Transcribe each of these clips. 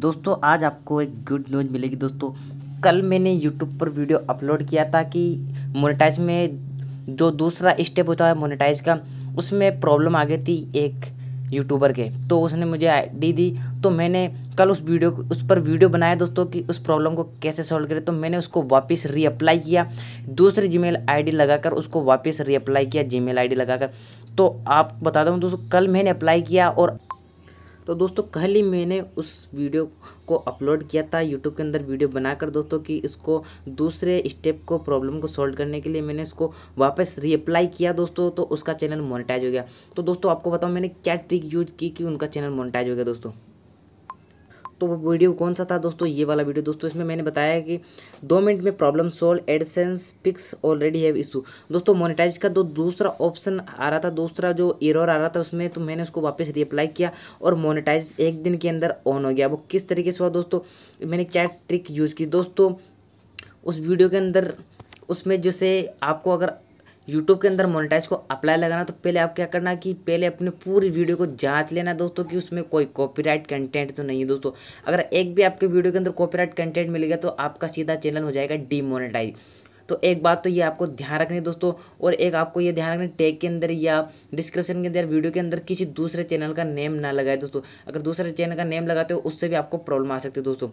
दोस्तों आज आपको एक गुड न्यूज मिलेगी दोस्तों कल मैंने यूट्यूब पर वीडियो अपलोड किया था कि मोनेटाइज में जो दूसरा स्टेप होता है मोनेटाइज का उसमें प्रॉब्लम आ गई थी एक यूट्यूबर के तो उसने मुझे आईडी दी तो मैंने कल उस वीडियो उस पर वीडियो बनाया दोस्तों कि उस प्रॉब्लम को कैसे सॉल्व करें तो मैंने उसको वापस रीअप्लाई किया दूसरी जीमेल आईडी लगाकर उसको वापस रीअप्लाई किया जीमेल आईडी लगाकर तो आप बता दूँ दोस्तों कल मैंने अप्लाई किया और तो दोस्तों कल ही मैंने उस वीडियो को अपलोड किया था यूट्यूब के अंदर वीडियो बनाकर दोस्तों कि इसको दूसरे स्टेप को प्रॉब्लम को सॉल्व करने के लिए मैंने इसको वापस रीअप्लाई किया दोस्तों तो उसका चैनल मोनेटाइज हो गया तो दोस्तों आपको बताऊँ मैंने क्या ट्रिक यूज की कि उनका चैनल मोनेटाइज हो गया दोस्तों तो वो वीडियो कौन सा था दोस्तों ये वाला वीडियो दोस्तों इसमें मैंने बताया कि दो मिनट में problem solve AdSense fix already have issue दोस्तों मोनिटाइज का दो दूसरा ऑप्शन आ रहा था दूसरा जो एरर आ रहा था उसमें तो मैंने उसको वापस रिअप्लाई किया और मोनिटाइज एक दिन के अंदर ऑन हो गया वो किस तरीके से हुआ दोस्तों मैंने क्या ट्रिक यूज़ की दोस्तों उस वीडियो के अंदर उसमें जैसे आपको अगर यूट्यूब के अंदर मोनेटाइज को अप्लाई लगाना तो पहले आप क्या करना कि पहले अपने पूरी वीडियो को जांच लेना दोस्तों कि उसमें कोई कॉपीराइट कंटेंट तो नहीं है दोस्तों अगर एक भी आपके वीडियो के अंदर कॉपीराइट कंटेंट मिलेगा तो आपका सीधा चैनल हो जाएगा डीमोनेटाइज तो एक बात तो ये आपको ध्यान रखनी है दोस्तों और एक आपको ये ध्यान रखना टैग के अंदर या डिस्क्रिप्शन के अंदर वीडियो के अंदर किसी दूसरे चैनल का नेम ना लगाए दोस्तों अगर दूसरे चैनल का नेम लगाते हो उससे भी आपको प्रॉब्लम आ सकती है दोस्तों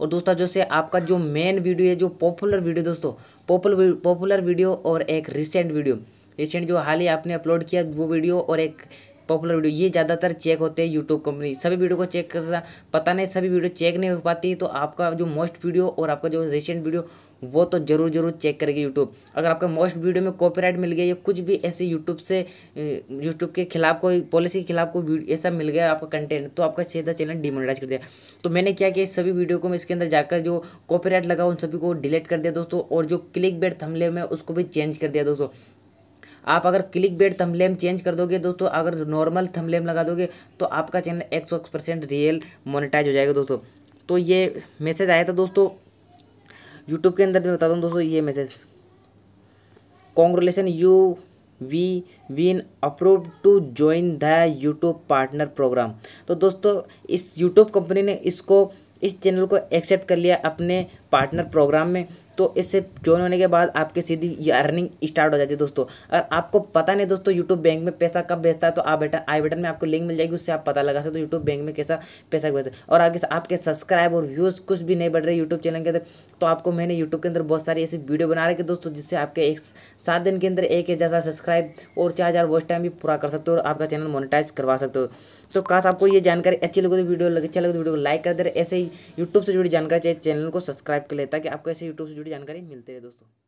और दोस्तों जैसे आपका जो मेन वीडियो है जो पॉपुलर वीडियो दोस्तों पॉपुलर पॉपुलर वीडियो और एक रिसेंट वीडियो रिसेंट जो हाल ही आपने अपलोड किया वो वीडियो और एक पॉपुलर वीडियो ये ज़्यादातर चेक होते हैं यूट्यूब कंपनी सभी वीडियो को चेक करना पता नहीं सभी वीडियो चेक नहीं हो पाती तो आपका जो मोस्ट वीडियो और आपका जो रिसेंट वीडियो वो तो जरूर जरूर चेक करेगी यूट्यूब अगर आपका मोस्ट वीडियो में कॉपीराइट मिल गया या कुछ भी ऐसे यूट्यूब से यूट्यूब के खिलाफ कोई पॉलिसी के खिलाफ कोई ऐसा मिल गया आपका कंटेंट तो आपका सीधा चैनल डिमोनेटाइज कर दिया तो मैंने क्या किया सभी वीडियो को मैं इसके अंदर जाकर जो कॉपीराइट लगा उन सभी को डिलीट कर दिया दोस्तों और जो क्लिक बेट थमले में उसको भी चेंज कर दिया दोस्तों आप अगर क्लिक बेड थमलेम चेंज कर दोगे दोस्तों अगर नॉर्मल थमलेम लगा दोगे तो आपका चैनल एक सौ परसेंट रियल मोनिटाइज हो जाएगा दोस्तों तो ये मैसेज आया था दोस्तों यूट्यूब के अंदर मैं बता दूँ दोस्तों ये message congratulation you we been approved to join the YouTube partner program तो दोस्तों इस यूट्यूब कंपनी ने इसको इस चैनल को एक्सेप्ट कर लिया अपने पार्टनर प्रोग्राम में तो इससे ज्वाइन होने के बाद आपकी सीधी अर्निंग स्टार्ट हो जाती है दोस्तों अगर आपको पता नहीं दोस्तों यूट्यूब बैंक में पैसा कब भेजता है तो आप बेटा आई बटन में आपको लिंक मिल जाएगी उससे आप पता लगा सकते हो यूट्यूब बैंक में कैसा पैसा भेजता है और आगे आपके सब्सक्राइब और व्यूज़ कुछ भी नहीं बढ़ रहे यूट्यूब चैनल के अंदर तो आपको मैंने यूट्यूब के अंदर बहुत सारी ऐसी वीडियो बना रखी दोस्तों जिससे आपके एक सात दिन के अंदर एक हज़ार सब्सक्राइब और चार हज़ार वॉच टाइम भी पूरा कर सकते हो और आपका चैनल मोनिटाइज करवा सकते हो तो काश आपको ये जानकारी अच्छी लगे तो वीडियो अच्छा लगे तो वीडियो को लाइक कर दे रहे ऐसे ही यूट्यूब से जुड़ी जानकारी चाहिए चैनल को सब्सक्राइब कर लेता कि आपको ऐसे यूट्यूब से जुड़ी जानकारी मिलते रहे दोस्तों